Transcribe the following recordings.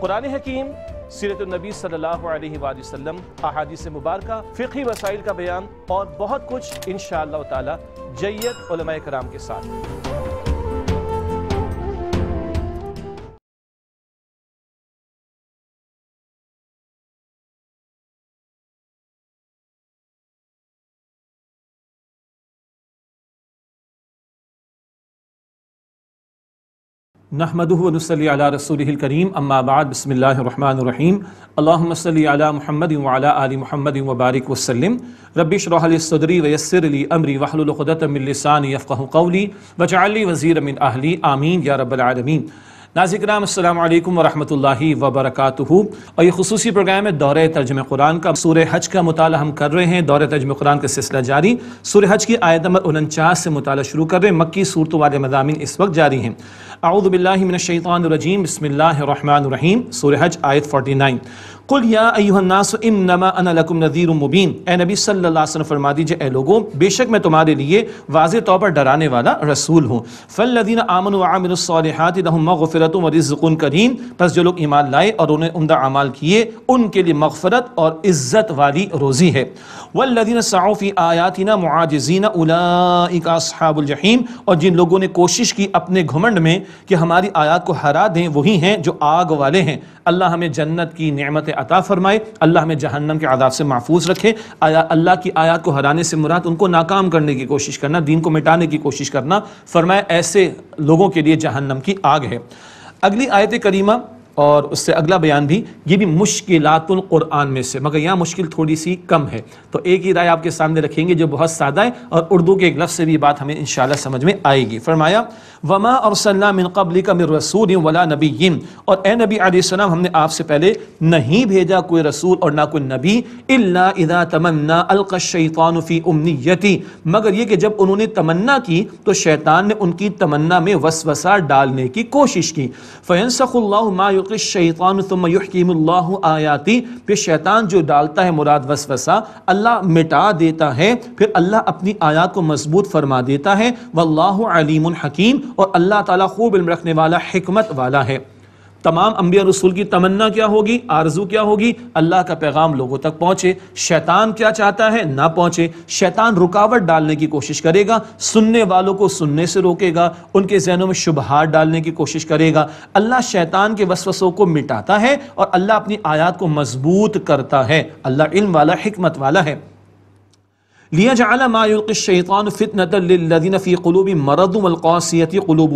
कुरान हकीम सीरत नबी सल्लल्लाहु अलैहि वसल्लम अहादीस मुबारक फ़िकी वसाइल का बयान और बहुत कुछ इन शाह जैयत कराम के साथ नहमदनसली रसूल करीम अम्माबाद बसमीम अल्लामसली महमद वाली महमद वबारक वसलम रबी शरहसदरी वयसरली अमरी वहलुलदतमिलसान यफ़क़ली वचाली वज़ी अमिन आहली आमीन या रबालमीन नाजिक्राम अल्लाम वरहि वबरक और ये खसूसी प्रोग्राम है दौर तर्जम कुरान का सूर हज का मताल हम कर रहे हैं दौरे तर्जम कुरान का सिलसिला जारी सूर हज की आयत नंबर उनचास से मताल शुरू कर रहे हैं मक्की सूरतों वाले मजामी इस वक्त जारी हैं أعوذ بالله من الشيطان الرجيم بسم الله الرحمن الرحيم سورة حج آية 49 कुल या अयुहन्नास इन्नमा अना ए नबी सल्लल्लाहु अलैहि फरमा दीजिए ए लोगों बेशक मैं तुम्हारे लिए वाज तौर पर डराने वाला रसूल हूँ फल लदीन आमन आमिनसालहत मगफ़रत करीम बस जो लोग ईमान लाए और उन्हें उमदा अमाल किए उनके लिए मगफ़रत और इज़्ज़त वाली रोज़ी है वल्लिन साफ़ी आयातना मुआजीना उलाकाबुलजहीम और जिन लोगों ने कोशिश की अपने घुमंड में कि हमारी आयात को हरा दें वही हैं जो आग वाले हैं अल्लाह हमें जन्नत की नमत अता फरमाए अल्लाह हमें जहन्नम के आदाब से महफूज रखे अल्लाह की आयात को हराने से मुराद उनको नाकाम करने की कोशिश करना दीन को मिटाने की कोशिश करना फरमाए ऐसे लोगों के लिए जहन्नम की आग है अगली आयत करीमा और उससे अगला बयान भी ये भी मुश्किल कुरान में से मगर यहाँ मुश्किल थोड़ी सी कम है तो एक ही राय आपके सामने रखेंगे जो बहुत सादा है और उर्दू के एक लफ्ज़ से भी बात हमें इन समझ में आएगी फरमाया वमा और सलामिनबली का मिर रसूल वला नबी और ए नबी आसमाम हमने आपसे पहले नहीं भेजा कोई रसूल और ना कोई नबी इला इदा तमन्ना उमनी उमनीयती मगर ये कि जब उन्होंने तमन्ना की तो शैतान ने उनकी तमन्ना में वसवसा डालने की कोशिश की फ़ैन सखुल्ला युल्क शैतान आयाती फिर शैतान जो डालता है मुराद वसवसा अल्लाह मिटा देता है फिर अल्लाह अपनी आयात को मजबूत फरमा देता है वल्लाह अलीम हकीम और अल्लाह ताला खूब इल्म रखने वाला हमत वाला है तमाम अम्बिया रसूल की तमन्ना क्या होगी आरजू क्या होगी अल्लाह का पैगाम लोगों तक पहुंचे शैतान क्या चाहता है ना पहुंचे शैतान रुकावट डालने की कोशिश करेगा सुनने वालों को सुनने से रोकेगा उनके जहनों में शुभहार डालने की कोशिश करेगा अल्लाह शैतान के वसवसों को मिटाता है और अल्लाह अपनी आयात को मजबूत करता है अल्लाह इन वाला हमत वाला है लिया जाला मायूक शैतान फितनतलदीन फ़ी कलूबी मरदमलकौसियती कलूब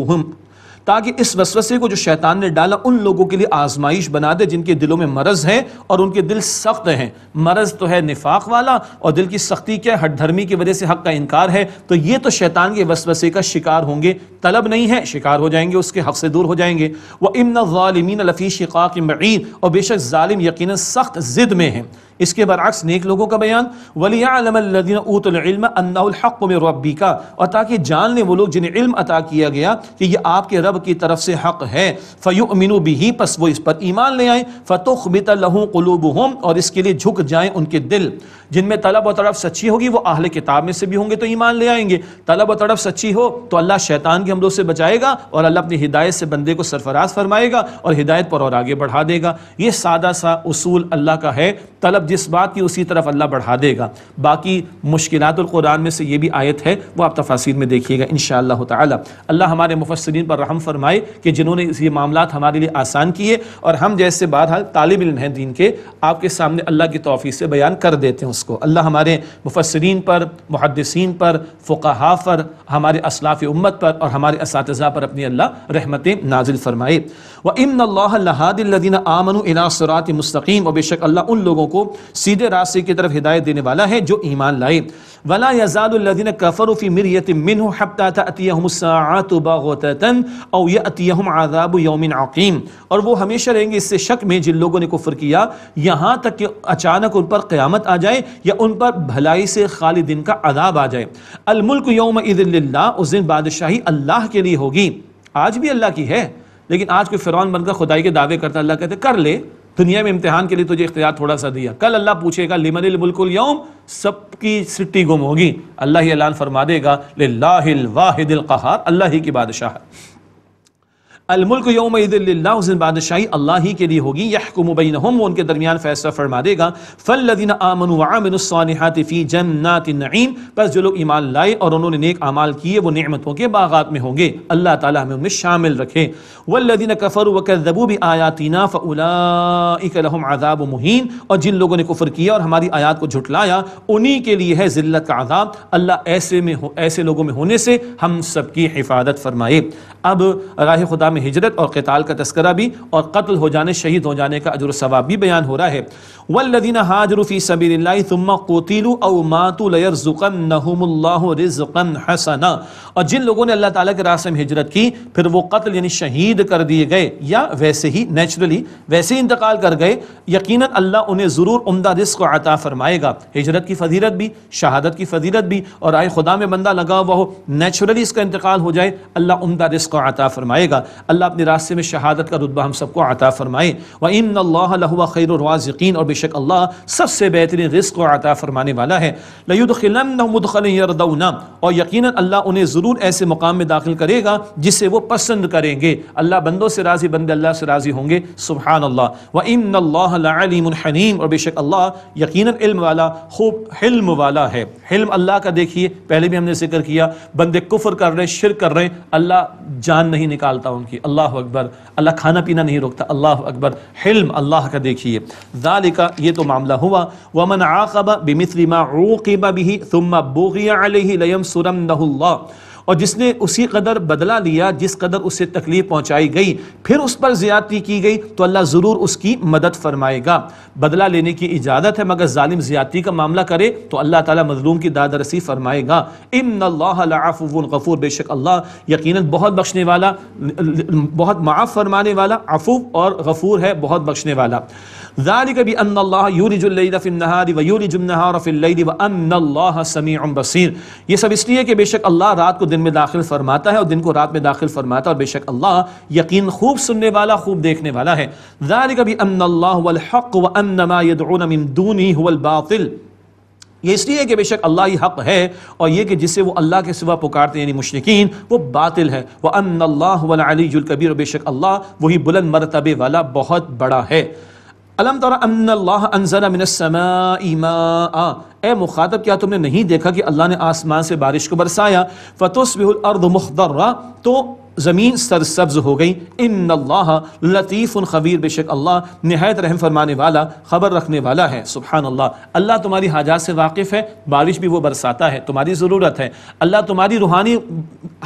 ताकि इस वसवसे को जो शैतान ने डाला उन लोगों के लिए आजमाइश बना दे जिनके दिलों में मरज़ है और उनके दिल सख्त हैं मरज़ तो है निफाक वाला और दिल की सख्ती क्या हट धर्मी की वजह से हक का इनकार है तो ये तो शैतान के वसवसे का शिकार होंगे तलब नहीं है शिकार हो जाएंगे उसके हक से दूर हो जाएंगे वह इमन ालमीन लफ़ी शिकाक मरीन और बेशक ालिम यकीन सख्त ज़िद में हैं इसके बरक्स नेक लोगों का बयान वलियादीन में का और ताकि जान लें वो लोग जिन्हें इल्म अता किया गया कि यह आपके रब की तरफ से हक़ है फ़युमिन भी पस वो इस पर ईमान ले आए बित लहू कलूब हम और इसके लिए झुक जाएँ उनके दिल जिनमें तलब और तड़फ सच्ची होगी वो आहल किताब में से भी होंगे तो ईमान ले आएंगे तलब और तड़फ सच्ची हो तो अल्लाह शैतान के हमलों से बचाएगा और अल्लाह अपनी हिदायत से बंदे को सरफराज फरमाएगा और हिदायत पर और आगे बढ़ा देगा ये सादा सा उसूल अल्लाह का है तलब मतलब जिस बात की उसी तरफ अल्लाह बढ़ा देगा बाकी कुरान में से ये भी आयत है वो आप तफासिर में देखिएगा इन शह अल्लाह हमारे मुफसरीन पर रहम फरमाए कि जिन्होंने ये मामला हमारे लिए आसान किए और हम जैसे बहरहाल तालब हैं दीन के आपके सामने अल्लाह की तोफ़ी से बयान कर देते हैं उसको अल्लाह हमारे मुफसरीन पर मुहदसिन पर फ़ुकाहा पर हमारे असलाफ़ उम्मत पर और हमारे इस पर अपनी अल्लाह रहमतें नाजिल फ़रमाए व इमदिन आमन सरात मस्तकीम और बेशक अल्लाह उन लोगों को सीधे रास्ते की तरफ हिदायत देने वाला है जो ईमान लाए वला यजादीन कफरफी मिरत मिन हफ्तातन और वो हमेशा रहेंगे इससे शक में जिन लोगों ने कुफर किया यहाँ तक कि अचानक उन पर क़्यामत आ जाए या उन पर भलाई से खाली दिन का अदाब आ जाए अलमुल्क योम उस दिन बादशाही अल्लाह के लिए होगी आज भी अल्लाह की है लेकिन आज कोई फ़िरौन बनकर खुदाई के दावे करता अल्लाह कहते कर ले दुनिया में इम्तिहान के लिए तुझे इख्तियार थोड़ा सा दिया कल अल्लाह पूछेगा लिमन बिल्कुल यौम सबकी सिट्टी गुम होगी अल्लाह ही ऐलान फरमा देगा लाहिल वाहिदिल कहार अल्लाह ही की बादशाह है अलमुल्क योम बादशाही अल्लाह ही के लिए होगी यहकुमुबैन हम वो उनके दरमियान फैसला फरमा देगा फ़ल्लिन आमन आमिनफ़ी जन्नात नईम बस जो लोग ईमान लाए और उन्होंने नेक अमाल किए वो नमतों के बागात में होंगे अल्लाह ताला हमें उनमें शामिल रखे वल्लिन कफ़र वकबू भी आयातना फ़लाम आदाब मुहीन और जिन लोगों ने कुफर किया और हमारी आयात को झुटलाया उन्हीं के लिए है ज़िल्लत का आदाब अल्लाह ऐसे में ऐसे लोगों में होने से हम सबकी हिफाजत फरमाए अब राह खुदा में हिजरत और कताल का तस्करा भी और कत्ल हो जाने शहीद हो जाने का अजर भी बयान हो रहा है वल्लिन हाजरुफ़ी सबी तुम कोतिलू अव हसना और जिन लोगों ने अल्लाह ताला के रास्ते में हिजरत की फिर वो कत्ल यानी शहीद कर दिए गए या वैसे ही नेचुरली वैसे ही इंतकाल कर गए यकीन अल्लाह उन्हें ज़रूर उमदा रिस्क को अता फरमाएगा हिजरत की फजीरत भी शहादत की फजीरत भी और आए खुदा में बंदा लगा हुआ हो नेचुरली इसका इंतकाल हो जाए अल्लाह उमदा रिस्क उसको अता फ़रमाएगा अल्लाह अपने रास्ते में शहादत का रुतबा हम सबको अता फ़रमाए व इन खैर यकीन और बेशक अल्लाह सबसे बेहतरीन रिस्क को अता फ़रमाने वाला है लयुदखिलमदखलरदना और यकीन अल्लाह उन्हें ज़रूर ऐसे मुकाम में दाखिल करेगा जिसे वो पसंद करेंगे अल्लाह बंदों से राज़ी बंदे अल्लाह से राज़ी होंगे सुबहान अल्लाह व इन अल्लाम और बेशक अल्लाह यकीन इल्म वाला खूब हिल्म वाला है हिल्म अल्लाह का देखिए पहले भी हमने जिक्र किया बंदे कुफर कर रहे शिर कर रहे हैं अल्लाह जान नहीं निकालता उनकी अल्लाह अकबर अल्लाह खाना पीना नहीं रोकता अल्लाह अकबर हिल्म अल्लाह का देखिए जालिका ये तो मामला हुआ वमन आकबा बिमिसलिमा ओकबा भी तुम बोगिया सुरम नहुल्ला और जिसने उसी कदर बदला लिया जिस कदर उसे तकलीफ पहुंचाई गई फिर उस पर ज्यादती की गई तो अल्लाह ज़रूर उसकी मदद फरमाएगा बदला लेने की इजाज़त है मगर ालिम ज्यादती का मामला करे तो अल्लाह ताला मजलूम की दादरसी फरमाएगा इन गफूर बेशक अल्लाह यकीन बहुत बख्शने वाला बहुत माफ़ फरमाने वाला अफूब और गफूर है बहुत बख्शने वाला ये सब इसलिए कि बेशक अल्लाह रात को दिन में दाखिल फरमाता है और दिन को रात में दाखिल फरमाता है और बेशक अल्लाह यकीन खूब सुनने वाला खूब देखने वाला है ज़ालिक भी अन्नल्लाहु व अन्नमा यदऊन मिन दूनी हुवल बातिल ये इसलिए है कि बेशक अल्लाह ही हक है और ये कि जिसे वो अल्लाह के सिवा पुकारते यानी मुशरकिन वो बातिल है वह अन अल्लाह कबीर बेशक अल्लाह वही बुलंद मरतबे वाला बहुत बड़ा है अलम ए मुखातब क्या तुमने नहीं देखा कि अल्लाह ने आसमान से बारिश को बरसाया फ़तुस अर्द मुख्तर तो ज़मीन सरसब्ज हो गई इन अल्लाह लतीफ़ ख़बीर बेशक अल्लाह नहायत रहम फरमाने वाला ख़बर रखने वाला है सुबहान अल्लाह अल्लाह तुम्हारी हाजात से वाकिफ़ है बारिश भी वो बरसाता है तुम्हारी ज़रूरत है अल्लाह तुम्हारी रूहानी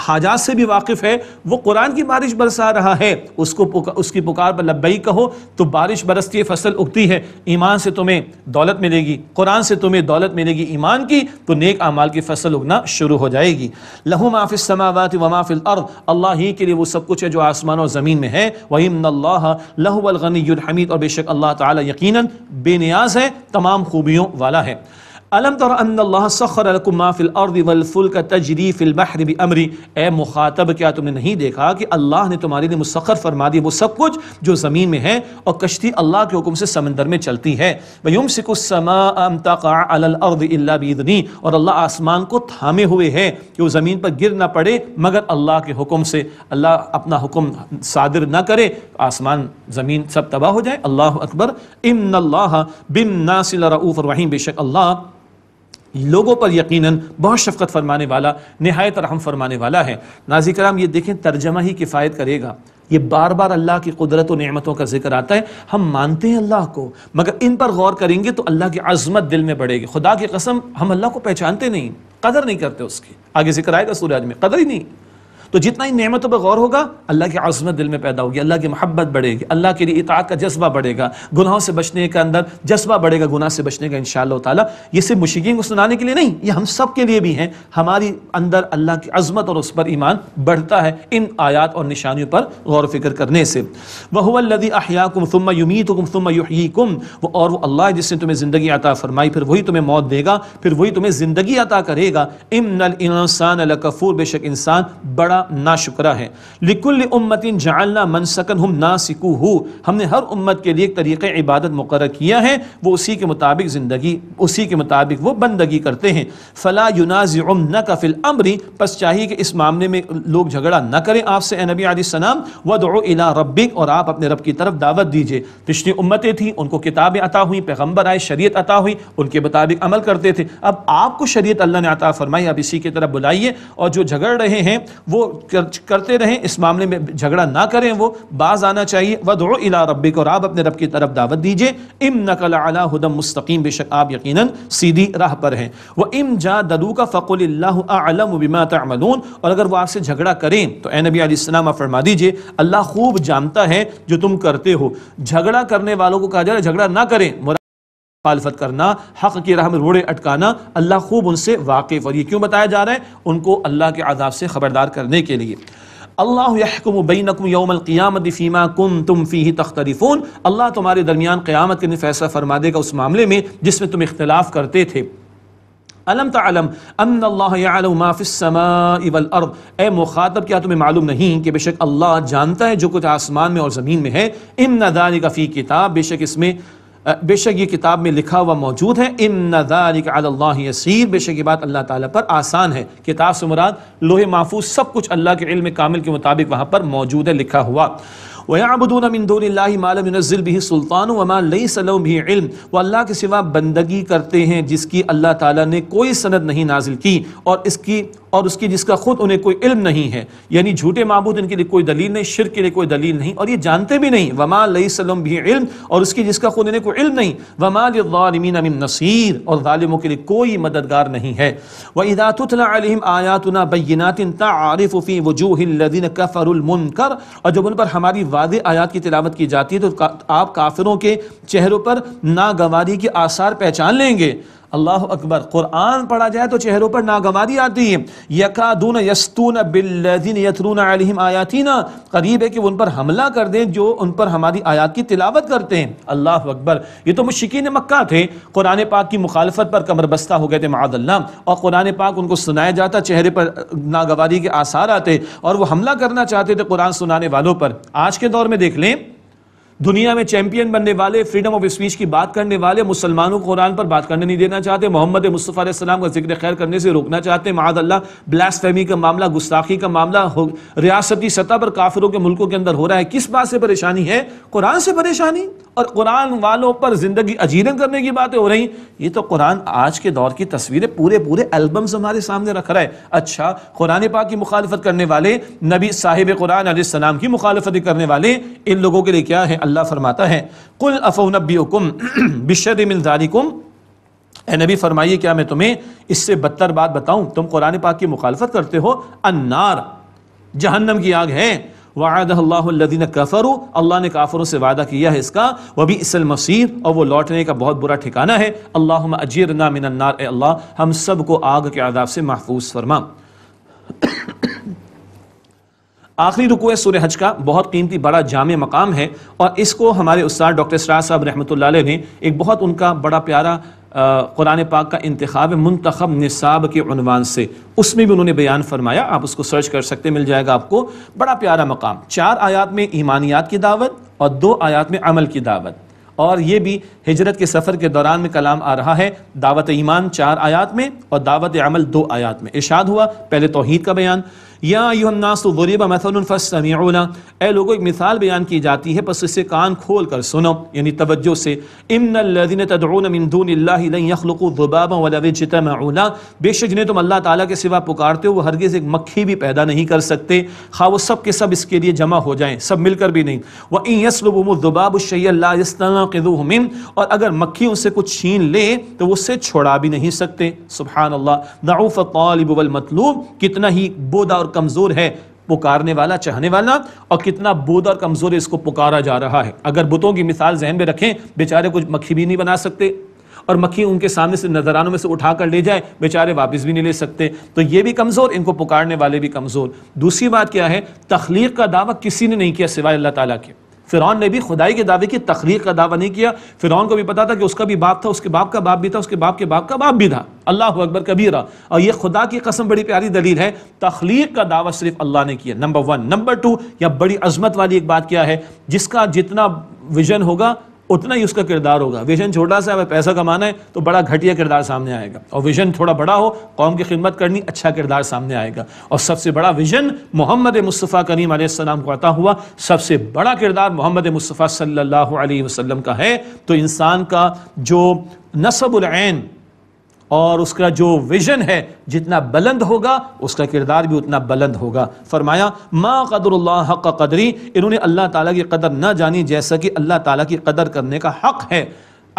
हाजात से भी वाकिफ़ है वो कुरान की बारिश बरसा रहा है उसको पुका, उसकी पुकार पर लब्बई कहो तो बारिश बरसती है फसल उगती है ईमान से तुम्हें दौलत मिलेगी कुरान से तुम्हें दौलत मिलेगी ईमान की तो नेक अमाल की फसल उगना शुरू हो जाएगी लहू माफ समावत व माफ़िल अल्लाह ही के लिए वो सब कुछ है जो आसमान और ज़मीन में है वही लहवलगनी हमीद और बेशक अल्लाह ताली यकीनन बेनियाज है तमाम खूबियों वाला है अलम तर सखरफुल्क तजरी फ़िलबहर भी अमरी ए मुखातब क्या तुमने नहीं देखा कि अल्लाह ने तुम्हारे लिए मुसखर फरमा दी वो सब कुछ जो ज़मीन में है और कश्ती अल्लाह के हुक्म से समंदर में चलती है वयुम सिकुसमादनी और अल्लाह आसमान को थामे हुए है कि वो ज़मीन पर गिर ना पड़े मगर अल्लाह के हुक्म से अल्लाह अपना हुक्म सादिर न करे आसमान ज़मीन सब तबाह हो जाए अल्लाह अकबर इम्ला बिन नासिल रऊफ़ रहीम बेशक अल्लाह लोगों पर यकीनन बहुत शफकत फरमाने वाला नहायत रहम फरमाने वाला है नाजी कराम ये देखें तर्जमा ही किफ़ायत करेगा ये बार बार अल्लाह की कुदरत और नमतों का जिक्र आता है हम मानते हैं अल्लाह को मगर इन पर गौर करेंगे तो अल्लाह की आज़मत दिल में बढ़ेगी खुदा की कसम हम अल्लाह को पहचानते नहीं कदर नहीं करते उसकी आगे जिक्र आएगा सूर्याज में कदर ही नहीं तो जितना ही नेमतों पर गौर होगा अल्लाह की आज़मत दिल में पैदा होगी अल्लाह की मोहब्बत बढ़ेगी अल्लाह के लिए इतात का जज्बा बढ़ेगा गुनाहों से बचने के अंदर जज्बा बढ़ेगा गुनाह से बचने का इन ताला ये सिर्फ मुशिकिन को सुनाने के लिए नहीं ये हम सब के लिए भी हैं हमारी अंदर अल्लाह की अजमत और उस पर ईमान बढ़ता है इन आयात और निशानियों पर गौर फिक्र करने से वहुल्लदी अहियाकुम सुम्मा युमीतुकुम और वो अल्लाह जिसने तुम्हें ज़िंदगी अता फरमाई फिर वही तुम्हें मौत देगा फिर वही तुम्हें ज़िंदगी अता करेगा इमनल इंसान लकफूर बेशक इंसान बड़ा करना ना शुक्रा है लिकुल उम्मतिन जालना मनसकन हम ना सिकू हमने हर उम्मत के लिए एक तरीक़ इबादत मुकर किया है वो उसी के मुताबिक ज़िंदगी उसी के मुताबिक वो बंदगी करते हैं फ़ला युनाज न कफिल अमरी बस चाहिए कि इस मामले में लोग झगड़ा न करें आपसे नबी आसमाम व दो इला रब्बिक और आप अपने रब की तरफ दावत दीजिए पिछली उम्मतें थीं उनको किताबें अता हुई पैगम्बर आए शरीत अता हुई उनके मुताबिक अमल करते थे अब आपको शरीत अल्लाह ने अता फरमाई अब इसी की तरफ बुलाइए और जो झगड़ रहे हैं वो कर, करते रहें इस मामले में झगड़ा ना करें वो बाज आना चाहिए वदो इला रबी को और आप अपने रब की तरफ दावत दीजिए इम नकल अला हदम मुस्तकीम बेशक आप यकीनन सीधी राह पर हैं वह इम जा ददू का फ़कुल और अगर वह आपसे झगड़ा करें तो ए नबी आलाम फरमा दीजिए अल्लाह खूब जानता है जो तुम करते हो झगड़ा करने वालों को कहा जा रहा है झगड़ा ना करें मुखालफत करना हक की राह में रोड़े अटकाना अल्लाह खूब उनसे वाकिफ़ और ये क्यों बताया जा रहा है उनको अल्लाह के आदाब से ख़बरदार करने के लिए अल्लाहकुमबैनकुम यौमल फ़ीमा कुम तुम फ़ी तख्तरिफ़ून अल्लाह तुम्हारे दरमियान क़्यामत के दिन फैसला फरमा देगा उस मामले में जिसमें तुम इख्तलाफ करते थे अलम तलम अमाफ़िसमावल ए मुखातब क्या तुम्हें मालूम नहीं कि बेशक अल्लाह जानता है जो कुछ आसमान में और ज़मीन में है इम नदारी का फ़ी किताब बेशक इसमें बेशक ये किताब में लिखा हुआ मौजूद है इन नदारिक बेशक ये बात अल्लाह ताला पर आसान है किताब से मुराद लोहे महफूज सब कुछ अल्लाह के इल्म कामिल के मुताबिक वहाँ पर मौजूद है लिखा हुआ भी सुल्तान भी अल्लाह के सिवा बंदगी करते हैं जिसकी अल्लाह ताला ने कोई सनद नहीं नाजिल की और इसकी और उसकी जिसका खुद उन्हें कोई इल्म नहीं है यानी झूठे मबूद इनके लिए कोई दलील नहीं शिर के लिए कोई दलील नहीं और ये जानते भी नहीं वमालम भी इल्म और उसकी जिसका खुद इन्हें कोई इल्म नहीं वमालमीन अमिन नसीर और ालिमों के लिए कोई मददगार नहीं है व इदातम आयातना बैनातिन तारफ़ी वजूहदीन कफ़रमनकर और जब उन पर हमारी वाद आयात की तिलावत की जाती है तो आप काफिरों के चेहरों पर नागवारी के आसार पहचान लेंगे अल्लाह अकबर कुरान पढ़ा जाए तो चेहरों पर नागवारी आती है यकादून यस्तून बिल्लिन यतरून अलहिम आयातीना करीब है कि उन पर हमला कर दें जो उन पर हमारी आयात की तिलावत करते हैं अल्लाह अकबर ये तो मुशिकिन मक्का थे कुरान पाक की मुखालफत पर कमर बस्ता हो गए थे मादल्ला और कुरान पाक उनको सुनाया जाता चेहरे पर नागवारी के आसार आते और वह हमला करना चाहते थे कुरान सुनाने वालों पर आज के दौर में देख लें दुनिया में चैंपियन बनने वाले फ्रीडम ऑफ स्पीच की बात करने वाले मुसलमानों को कुरान पर बात करने नहीं देना चाहते मोहम्मद मुस्तफ़ा सलाम का जिक्र खैर करने से रोकना चाहते हैं माद अल्लाह ब्लास्फेमी का मामला गुस्ताखी का मामला रियासती सतह पर काफिरों के मुल्कों के अंदर हो रहा है किस बात से परेशानी है कुरान से परेशानी और कुरान वालों पर ज़िंदगी अजीरन करने की बातें हो रही ये तो कुरान आज के दौर की तस्वीरें पूरे पूरे एल्बम्स हमारे सामने रख रहा है अच्छा कुरान पाक की मुखालफत करने वाले नबी साहिब कुरान आसमाम की मुखालफत करने वाले इन लोगों के लिए क्या है अल्लाह फरमाता है कुल नबी हुकुम बिशर मिलदारिकुम ए नबी फरमाइए क्या मैं तुम्हें इससे बदतर बात बताऊं तुम कुरान पाक की मुखालफत करते हो अन्नार जहन्नम की आग है वादीन कफ़रू अल्लाह ने काफरों से वादा किया है इसका वबी इसल मसीर और वो लौटने का बहुत बुरा ठिकाना है अल्लाह अजीर ना मिनन्नार अल्लाह हम सब को आग के आदाब से महफूज फरमा आखिरी रुकू है सूर्य हज का बहुत कीमती बड़ा जाम मकाम है और इसको हमारे उस्ताद डॉक्टर सराज साहब रहमत ने एक बहुत उनका बड़ा प्यारा कुरान पाक का इंतब मंतखब निसाब के अनवान से उसमें भी उन्होंने बयान फरमाया आप उसको सर्च कर सकते मिल जाएगा आपको बड़ा प्यारा मकाम चार आयात में ईमानियात की दावत और दो आयात में अमल की दावत और ये भी हिजरत के सफ़र के दौरान में कलाम आ रहा है दावत ईमान चार आयात में और दावत अमल दो आयात में इशाद हुआ पहले तोहद का बयान या ए लोगों एक मिसाल बयान की जाती है बस इससे कान खोल कर सुनो यानी तवज्जो से इमन बेशक जिन्हें तुम अल्लाह ताला के सिवा पुकारते हो वो हरगिज़ एक मक्खी भी पैदा नहीं कर सकते खा वो सब के सब इसके लिए जमा हो जाएँ सब मिलकर भी नहीं वह और अगर मक्खी उसे कुछ छीन ले तो उससे छोड़ा भी नहीं सकते सुबहान अल्लाह मतलूब कितना ही बोदा और कमज़ोर है पुकारने वाला चाहने वाला और कितना बुध और कमज़ोर इसको पुकारा जा रहा है अगर बुतों की मिसाल जहन में रखें बेचारे कुछ मक्खी भी नहीं बना सकते और मक्खी उनके सामने से नजरानों में से उठा कर ले जाए बेचारे वापस भी नहीं ले सकते तो ये भी कमज़ोर इनको पुकारने वाले भी कमज़ोर दूसरी बात क्या है तखलीक का दावा किसी ने नहीं किया सिवाय अल्लाह ताला के फिरौन ने भी खुदाई के दावे की तखलीक का दावा नहीं किया फिरौन को भी पता था कि उसका भी बाप था उसके बाप का बाप भी था उसके बाप के बाप का बाप भी था अल्लाह अकबर कबीरा और यह खुदा की कसम बड़ी प्यारी दलील है तखलीक का दावा सिर्फ अल्लाह ने किया नंबर वन नंबर टू या बड़ी अजमत वाली एक बात क्या है जिसका जितना विजन होगा उतना ही उसका किरदार होगा विजन छोटा सा अगर पैसा कमाना है तो बड़ा घटिया किरदार सामने आएगा और विजन थोड़ा बड़ा हो कौम की खिदमत करनी अच्छा किरदार सामने आएगा और सबसे बड़ा विजन मोहम्मद मुस्तफ़ा करीम आसमाम को आता हुआ सबसे बड़ा किरदार मोहम्मद मुस्तफ़ा सल्ला वसम का है तो इंसान का जो नसबुल और उसका जो विजन है जितना बुलंद होगा उसका किरदार भी उतना बुलंद होगा फरमाया माँ कदर हक कदरी इन्होंने अल्लाह ताला की कदर ना जानी जैसा कि अल्लाह ताला की कदर करने का हक़ है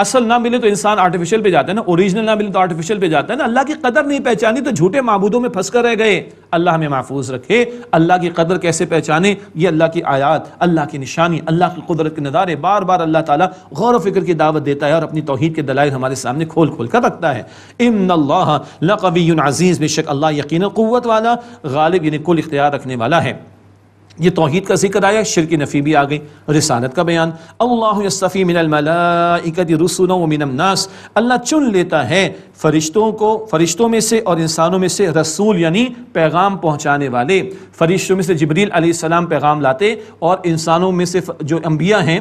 असल ना मिले तो इंसान आर्टिफिशियल पे जाता है ना ओरिजिनल ना मिले तो आर्टिफिशियल पे जाता है ना अल्लाह की कदर नहीं पहचानी तो झूठे मबूदों में फंस कर रह गए अल्लाह हमें महफूज रखे अल्लाह की कदर कैसे पहचाने ये अल्लाह की आयात अल्लाह की निशानी अल्लाह की कुदरत के नदारे बार बार अल्लाह ताला गौर फिक्र की दावत देता है और अपनी तोहहीद के दलाइल हमारे सामने खोल खोल कर रखता है इम अल्लाह लकवी अजीज़ बेशक अल्लाह यकीन क़वत वाला गालिब यानी कुल इख्तियार रखने वाला है ये तोहद का जिक्र आया शिर की नफ़ी भी आ गई रिसालत का बयान अल्लाफ़ी मिनमलाकत रसून मिनमनास अल्लाह चुन लेता है फ़रिश्तों को फ़रिश्तों में से और इंसानों में से रसूल यानी पैगाम पहुँचाने वाले फ़रिश्तों में से जबरील आसमाम पैगाम लाते और इंसानों में से जो अम्बिया हैं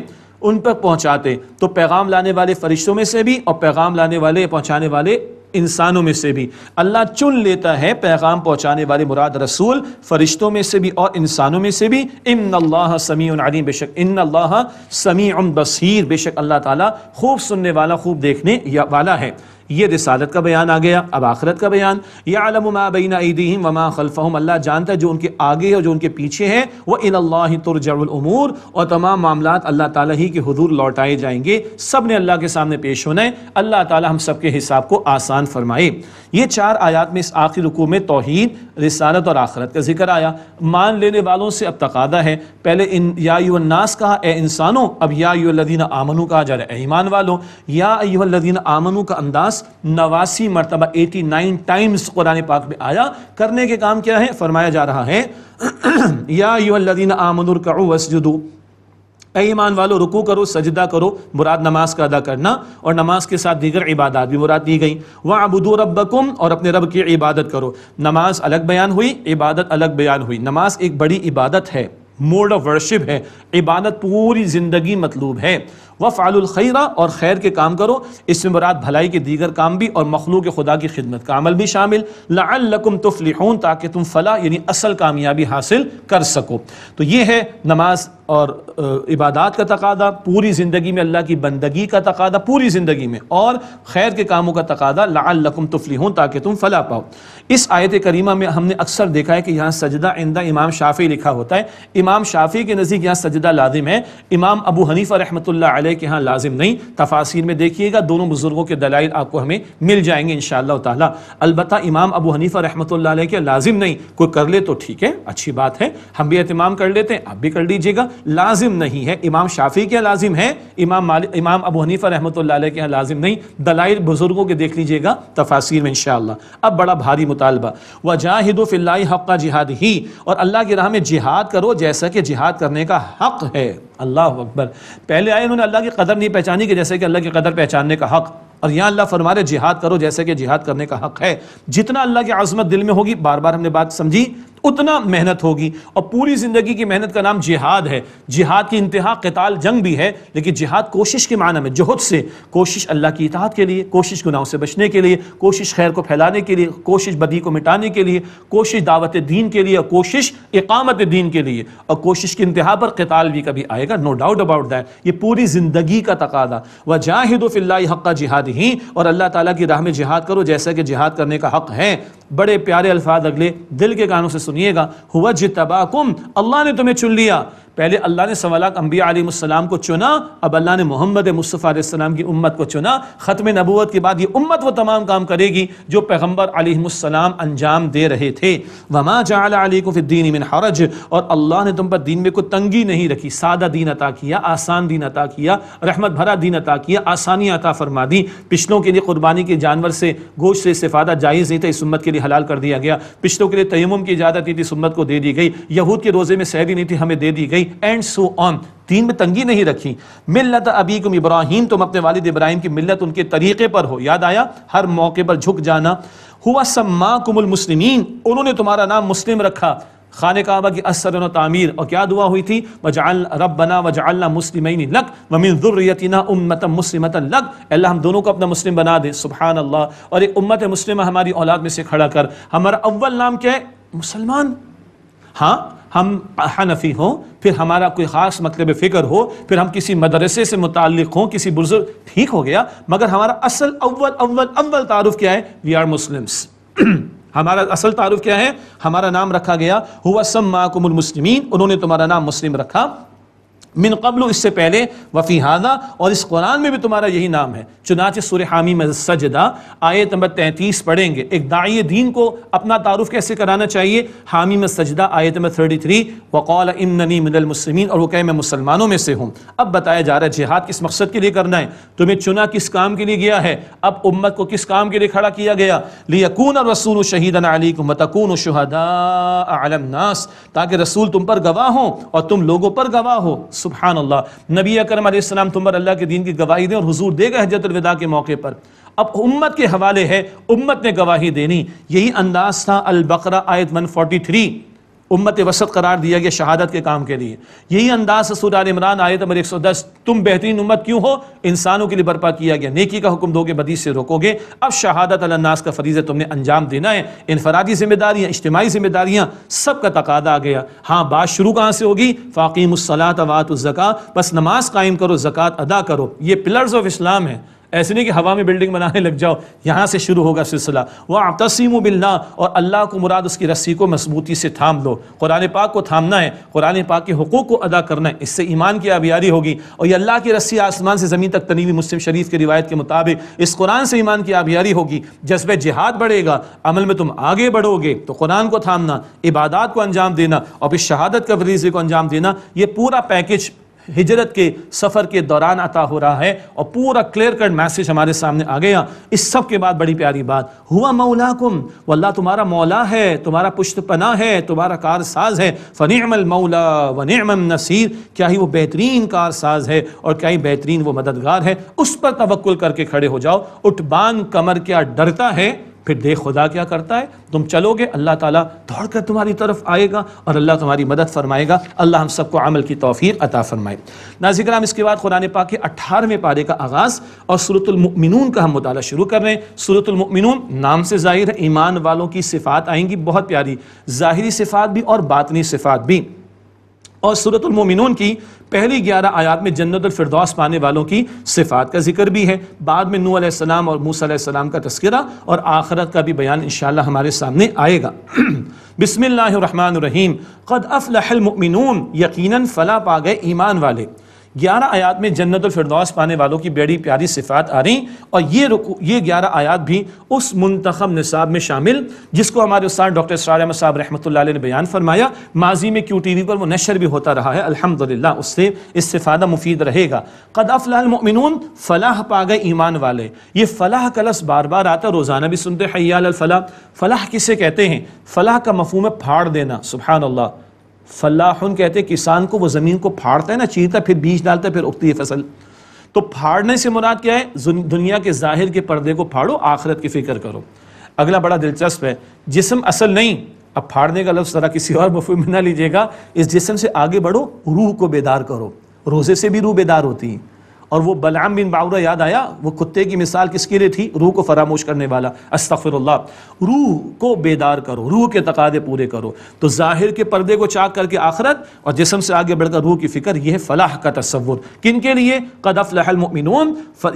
उन पर पहुँचाते तो पैगाम लाने वाले फ़रिश्तों में से भी और पैगाम लाने वाले पहुँचाने वाले इंसानों में से भी अल्लाह चुन लेता है पैगाम पहुँचाने वाले मुराद रसूल फरिश्तों में से भी और इंसानों में से भी इम अल्लाह समी अलीम बेशक इन अल्लाह समी बसीर बेशक अल्लाह ताला खूब सुनने वाला खूब देखने वाला है ये रिसालत का बयान आ गया अब आखरत का बयान या आलमा बीना ईदीम वमा खलफ़म अल्लाह जानता है जो उनके आगे और जो उनके पीछे हैं वह इन अल्लाह तुरजमूर और तमाम मामला अल्लाह ताला ही के हजूर लौटाए जाएंगे सब ने अल्लाह के सामने पेश होना है अल्लाह ताला हम सब के हिसाब को आसान फरमाए ये चार आयात में इस आखिर रुकू में तोहद रिसालत और आखरत का जिक्र आया मान लेने वालों से अब तकादा है पहले इन या युन्नास कहा ए इंसानों अब या युल्लदीन आमनू कहा जा रहा है ईमान वालों या युल्लदीन आमनू का अंदाज पास नवासी मरतबा एटी नाइन टाइम्स कुरान पाक में आया करने के काम क्या है फरमाया जा रहा है या यूल्लिन आमदुरकू वसजुदू ईमान वालों रुकू करो सजदा करो मुराद नमाज का अदा करना और नमाज के साथ दीगर इबादत भी मुराद दी गई वह अबुदू रबकुम और अपने रब की इबादत करो नमाज अलग बयान हुई इबादत अलग बयान हुई नमाज एक बड़ी इबादत है मोड ऑफ वर्शिप है इबादत पूरी ज़िंदगी मतलूब है वफ़ आलखरा और खैर के काम करो इसमें मुराद भलाई के दीगर काम भी और मखलूक खुदा की खिदमत का अमल भी शामिल लकुम तुफलिहून ताकि तुम फला यानी असल कामयाबी हासिल कर सको तो ये है नमाज और इबादत का तकादा पूरी ज़िंदगी में अल्लाह की बंदगी का तकादा पूरी ज़िंदगी में और खैर के कामों का तकादा तफली हूँ ताकि तुम फला पाओ इस आयत करीमा में हमने अक्सर देखा है कि यहाँ सजदा इंदा इमाम शाफ़ी लिखा होता है इमाम शाफ़ी के नज़दीक यहाँ सजदा लाजिम है इमाम अबू हनीफ़ा रहमत वाले के यहाँ लाजिम नहीं तफासिर में देखिएगा दोनों बुजुर्गों के दलाइल आपको हमें मिल जाएंगे इन ताला अलबत् इमाम अबू हनीफा रहमत के लाजिम नहीं कोई कर ले तो ठीक है अच्छी बात है हम भी अहतमाम कर लेते हैं आप भी कर लीजिएगा लाजिम नहीं है इमाम शाफी के लाजिम है इमाम इमाम अबू हनीफा रहमत के यहाँ लाजिम नहीं दलाइल बुजुर्गों के देख लीजिएगा तफासिर में इनशा अब बड़ा भारी मुतालबा व वजाहिद फिल्ला हक़ का जिहाद ही और अल्लाह की राह में जिहाद करो जैसा कि जिहाद करने का हक़ है अल्लाह अकबर पहले आए उन्होंने अल्लाह की कदर नहीं पहचानी कि जैसे कि अल्लाह की कदर पहचानने का हक और यहाँ अल्लाह फरमाए जिहाद करो जैसे कि जिहाद करने का हक है जितना अल्लाह की आज़मत दिल में होगी बार बार हमने बात समझी उतना मेहनत होगी और पूरी ज़िंदगी की मेहनत का नाम जिहाद है जिहाद की इंतहा कताल जंग भी है लेकिन जिहाद कोशिश के माना में जहद से कोशिश अल्लाह की इतात के लिए कोशिश गुनाहों से बचने के लिए कोशिश खैर को फैलाने के लिए कोशिश बदी को मिटाने के लिए कोशिश दावत दीन के लिए और कोशिश इकामत दीन के लिए और कोशिश की इंतहा पर कताल भी कभी आएगा नो डाउट अबाउट दैट ये पूरी ज़िंदगी का तकादा व जाहिदोफिल्ला हक़ जिहाद ही और अल्लाह तला की राह में जिहाद करो जैसा कि जिहाद करने का हक़ है बड़े प्यारे अल्फाज अगले दिल के गानों से सुन सुनिएगा हुआ जितबाकुम अल्लाह ने तुम्हें चुन लिया पहले अल्लाह ने सवाल अम्बिया आलीम को चुना अब अल्लाह ने मोहम्मद मुस्तफ़ा की उम्मत को चुना ख़त्म नबूत के बाद ये उम्मत वो तमाम काम करेगी जो पैगम्बर आलम अंजाम दे रहे थे वमा को फिर दीन मिन हरज और अल्लाह ने तुम पर दीन में कोई तंगी नहीं रखी सादा दीन अता किया आसान दीन अता किया रहमत भरा दीन अता किया आसानी अता फरमा दी पिछलों के लिए कुर्बानी के जानवर से गोश से इस्तादा जायज़ नहीं था इस उम्मत के लिए हलाल कर दिया गया पिछलों के लिए तयम की इजाज़त नहीं थी इस उम्मत को दे दी गई यहूद के रोज़े में सहरी नहीं थी हमें दे दी गई एंड सो ऑन दीन में तंगी नहीं रखी मिलत अबीकुम इब्राहिम तुम अपने वालिद इब्राहिम की मिलत उनके तरीके पर हो याद आया हर मौके पर झुक जाना हुआ सम्मा कुमुल मुस्लिमीन उन्होंने तुम्हारा नाम मुस्लिम रखा खान काबा की असर तामीर और क्या दुआ हुई थी वजाल रब बना वजाल मुस्लिम लक वमिनतना उम्मत मुस्लिम लक अल्लाह हम दोनों को अपना मुस्लिम बना दे सुबहान अल्लाह और एक उम्मत मुस्लिम हमारी औलाद में से खड़ा कर हमारा अव्वल नाम क्या है मुसलमान हाँ हम हनफी हों फिर हमारा कोई ख़ास मतलब फ़िक्र हो फिर हम किसी मदरसे से मुतल हों किसी बुजुर्ग ठीक हो गया मगर हमारा असल अव्वल अव्वल अव्वल तारुफ क्या है वी आर मुस्लिम्स हमारा असल तारुफ क्या है हमारा नाम रखा गया हुआ सम्मा मुस्लिमीन उन्होंने तुम्हारा नाम मुस्लिम रखा मिन कबल इससे पहले वफ़ी हादा और इस कुरान में भी तुम्हारा यही नाम है चुनाच सुर हामी में सजदा आयत नंबर तैंतीस पढ़ेंगे एक दाई दीन को अपना तारुफ कैसे कराना चाहिए हामी में सजदा आयत नंबर थर्टी थ्री वकौल इमनि मिनलमसलिमिन और वो कहे मैं मुसलमानों में से हूँ अब बताया जा रहा है जिहाद किस मकसद के लिए करना है तुम्हें चुना किस काम के लिए गया है अब उम्मत को किस काम के लिए खड़ा किया गया लियकून रसूल शहीदन को मतकून शहदा आलम नास ताकि रसूल तुम पर गवाह हो और तुम लोगों पर गवाह हो सुबहान अल्लाह नबी करम तुम पर अल्लाह के दीन की गवाही दें और हजूर देगा हजरतलविदा के मौके पर अब उम्मत के हवाले है उम्मत ने गवाही देनी यही अंदाज था अलबकरा आयत 143 उम्मत वसत करार दिया गया शहादत के काम के लिए यही अंदाज सूरान इमरान आयत नंबर 110 तुम बेहतरीन उम्मत क्यों हो इंसानों के लिए बर्पा किया गया नेकी का हुक्म दोगे बदी से रोकोगे अब शहादत अलनास का फरीज़ तुमने अंजाम देना है इनफरादी जिम्मेदारियाँ इज्तमाही जिम्मेदारियाँ सब का तकादा आ गया हाँ बात शुरू कहाँ से होगी फ़ाकीमसलात वात बस नमाज कायम करो जक़ात अदा करो ये पिलर्स ऑफ इस्लाम है ऐसे नहीं कि हवा में बिल्डिंग बनाने लग जाओ यहाँ से शुरू होगा सिलसिला वह तसीम बिल्ला और अल्लाह को मुराद उसकी रस्सी को मजबूती से थाम लो कुरान पाक को थामना है कुरान पाक के हकूक़ को अदा करना है इससे ईमान की आबियारी होगी और ये अल्लाह की रस्सी आसमान से ज़मीन तक तनीवी मुस्लिम शरीफ की रिवायत के मुताबिक इस कुरान से ईमान की आबियारी होगी जज्ब जिहाद बढ़ेगा अमल में तुम आगे बढ़ोगे तो कुरान को थामना इबादत को अंजाम देना और फिर शहादत का वरीजे को अंजाम देना ये पूरा पैकेज हिजरत के सफ़र के दौरान अता हो रहा है और पूरा क्लियर कट मैसेज हमारे सामने आ गया इस सब के बाद बड़ी प्यारी बात हुआ मौला कुम वल्ला तुम्हारा मौला है तुम्हारा पुश्त पना है तुम्हारा कारसाज है फ़नीमल मौला वनीम नसीर क्या ही वो बेहतरीन कारसाज है और क्या ही बेहतरीन वो मददगार है उस पर तवक्ल करके खड़े हो जाओ उठ बान कमर क्या डरता है फिर देख खुदा क्या करता है तुम चलोगे अल्लाह ताला दौड़ कर तुम्हारी तरफ आएगा और अल्लाह तुम्हारी मदद फरमाएगा अल्लाह हम सबको अमल की तोफी अता फरमाए नाजिक राम इसके बाद कुरान पाक के अठारहवें पारे का आगाज़ और सूरतमिनून का हम मुताला शुरू कर रहे हैं सूरतमिन नाम से ज़ाहिर है ईमान वालों की सिफ़ात आएंगी बहुत प्यारी ज़ाहरी सिफ़ात भी और बातनी सिफ़ात भी और मोमिनून की पहली ग्यारह आयात में फिरदौस पाने वालों की सिफात का जिक्र भी है बाद में नू आसम और मूसम का तस्करा और आखरत का भी बयान इनशा हमारे सामने आएगा बिसमीम कद अफ़लमिन यकीन फ़ला पा गए ईमान वाले ग्यारह आयात में जन्नत फिरदौस पाने वालों की बड़ी प्यारी सिफात आ रही और ये रुकू ये ग्यारह आयात भी उस मुंतखब निसाब में शामिल जिसको हमारे उस्ताद डॉक्टर सार अहमद साहब रहमत ने बयान फरमाया माजी में क्यू टी वी पर वो नशर भी होता रहा है अलहमदिल्ला उससे इससे मुफीद रहेगा कद फ़लाह पा गए ईमान वाले ये फ़लाह का लस बार बार आता रोज़ाना भी सुनते हयाल फलाह फलाह किसे कहते हैं फ़लाह का मफहूम फाड़ देना सुबहानल्ला फलाहन कहते हैं किसान को वो ज़मीन को फाड़ता है ना चीरता फिर बीज डालता है फिर उगती है फसल तो फाड़ने से मुराद क्या है दुनिया के जाहिर के पर्दे को फाड़ो आखिरत की फिक्र करो अगला बड़ा दिलचस्प है जिसम असल नहीं अब फाड़ने का लफ्ज़ ज़रा किसी और मफहम में ना लीजिएगा इस जिसम से आगे बढ़ो रूह को बेदार करो रोज़े से भी रूह बेदार होती है और वो बलाम बिन बाउरा याद आया वो कुत्ते की मिसाल किसके लिए थी रूह को फरामोश करने वाला अस्तफ़िरल्ला रूह को बेदार करो रूह के तकादे पूरे करो तो ज़ाहिर के पर्दे को चाक करके आखरत और जिसम से आगे बढ़कर रूह की फ़िक्र यह फलाह का तस्वुर किन के लिए कदफ़ कदफ़लमिन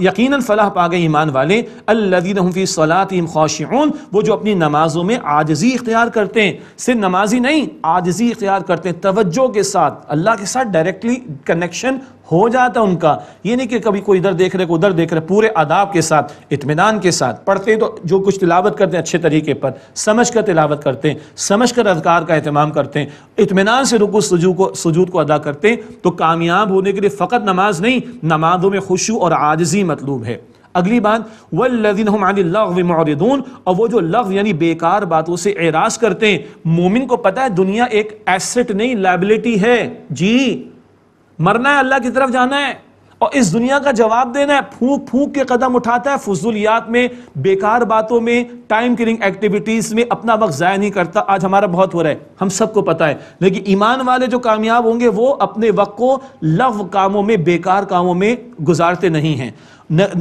यकीन फलाह पा गए ईमान वाले अल्लफ़ी सलात खौशन वो जो अपनी नमाज़ों में आजजी इख्तियार करते हैं सिर्फ नमाजी नहीं आजजी इख्तियार करते हैं तवज्जो के साथ अल्लाह के साथ डायरेक्टली कनेक्शन हो जाता उनका ये नहीं कि कभी कोई इधर देख रहे को उधर देख रहे पूरे आदाब के साथ इतमान के साथ पढ़ते तो जो कुछ तिलावत करते हैं अच्छे तरीके पर समझ कर तिलावत करते हैं समझ कर अधिकार का अहतमाम करते हैं इतमान से रुको सजू को सजूद को अदा करते हैं तो कामयाब होने के लिए फ़कत नमाज नहीं नमाजों में खुशू और आजजी मतलूब है अगली बात वल्लिन मौरदून और वो जो लफ्ज़ यानी बेकार बातों से एराज करते हैं मोमिन को पता है दुनिया एक एसेट नहीं लाइबिलिटी है जी मरना है अल्लाह की तरफ जाना है और इस दुनिया का जवाब देना है फूक फूक के कदम उठाता है फजूलियात में बेकार बातों में टाइम किलिंग एक्टिविटीज में अपना वक्त ज़ाया नहीं करता आज हमारा बहुत हो रहा है हम सबको पता है लेकिन ईमान वाले जो कामयाब होंगे वो अपने वक्त को लव कामों में बेकार कामों में गुजारते नहीं हैं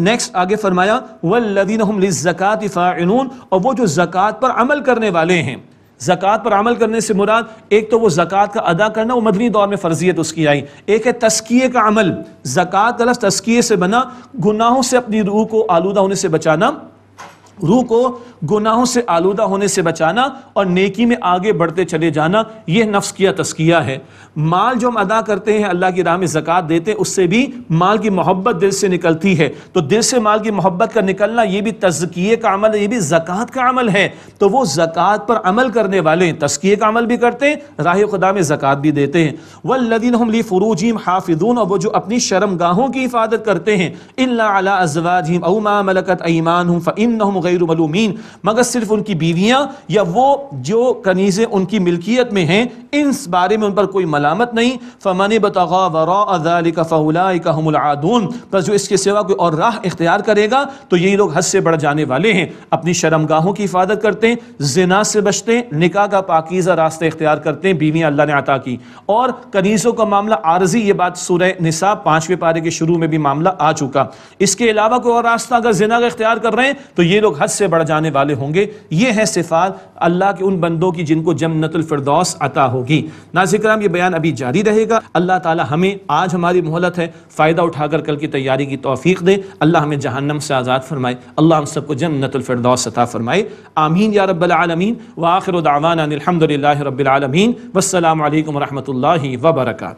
नेक्स्ट आगे फरमाया वल्लदीन हम लिज़कात फ़ाइनून और वो जो ज़क़ात पर अमल करने वाले हैं जक़ात पर अमल करने से मुराद एक तो वो जक़ात का अदा करना वो मदनी दौर में फ़र्जियत उसकी आई एक है तस्किए का अमल जक़ात का लफ्ज़ तस्किए से बना गुनाहों से अपनी रूह को आलूदा होने से बचाना रूह को गुनाहों से आलूदा होने से बचाना और नेकी में आगे बढ़ते चले जाना यह नफ्स किया तस्किया है माल जो हम अदा करते हैं अल्लाह की राह में ज़क़़त देते हैं उससे भी माल की मोहब्बत दिल से निकलती है तो दिल से माल की मोहब्बत का निकलना यह भी तजकिए का अमल है यह भी जक़ात का अमल है तो वो जक़ात पर अमल करने वाले हैं तस्किए का अमल भी करते हैं राह खुदा में जक़ात भी देते हैं वल्लिन हम ली फ़रूजीम हाफिजून और वो जो अपनी शर्मगाहों की हिफाजत करते हैं अला अजवाजीम अमा मलकत ईमान हूँ गैर मलूमीन मगर सिर्फ उनकी बीवियाँ या वो जो कनीज़ें उनकी मिल्कियत में हैं इस बारे में उन पर कोई मलामत नहीं फ़मन बतगा वरा बस जो इसके सिवा कोई और राह इख्तियार करेगा तो यही लोग हद से बढ़ जाने वाले हैं अपनी शर्मगाहों की हिफाजत करते हैं जना से बचते हैं निका का पाकिज़ा रास्ते इख्तियार करते हैं बीवियाँ अल्लाह ने आता की और कनीज़ों का मामला आरजी ये बात सूर्य निसा पाँचवें पारे के शुरू में भी मामला आ चुका इसके अलावा कोई और रास्ता अगर जिना का इख्तियार कर रहे हैं तो ये लोग हद से बढ़ जाने वाले होंगे ये है सिफात अल्लाह के उन बंदों की जिनको जन्नतफरदौस अता होगी नाजिक्राम ये बयान अभी जारी रहेगा अल्लाह ताला हमें आज हमारी मोहलत है फ़ायदा उठाकर कल की तैयारी की तोफ़ी दे अल्लाह हमें जहन्नम से आज़ाद फरमाए अल्लाह हम सबको जन्नतफरदौस अता फरमाए आमीन या रबालमीन व आखिर दावाना अलहमदिल्ला रबालमीन वसलम वरहमल वबरक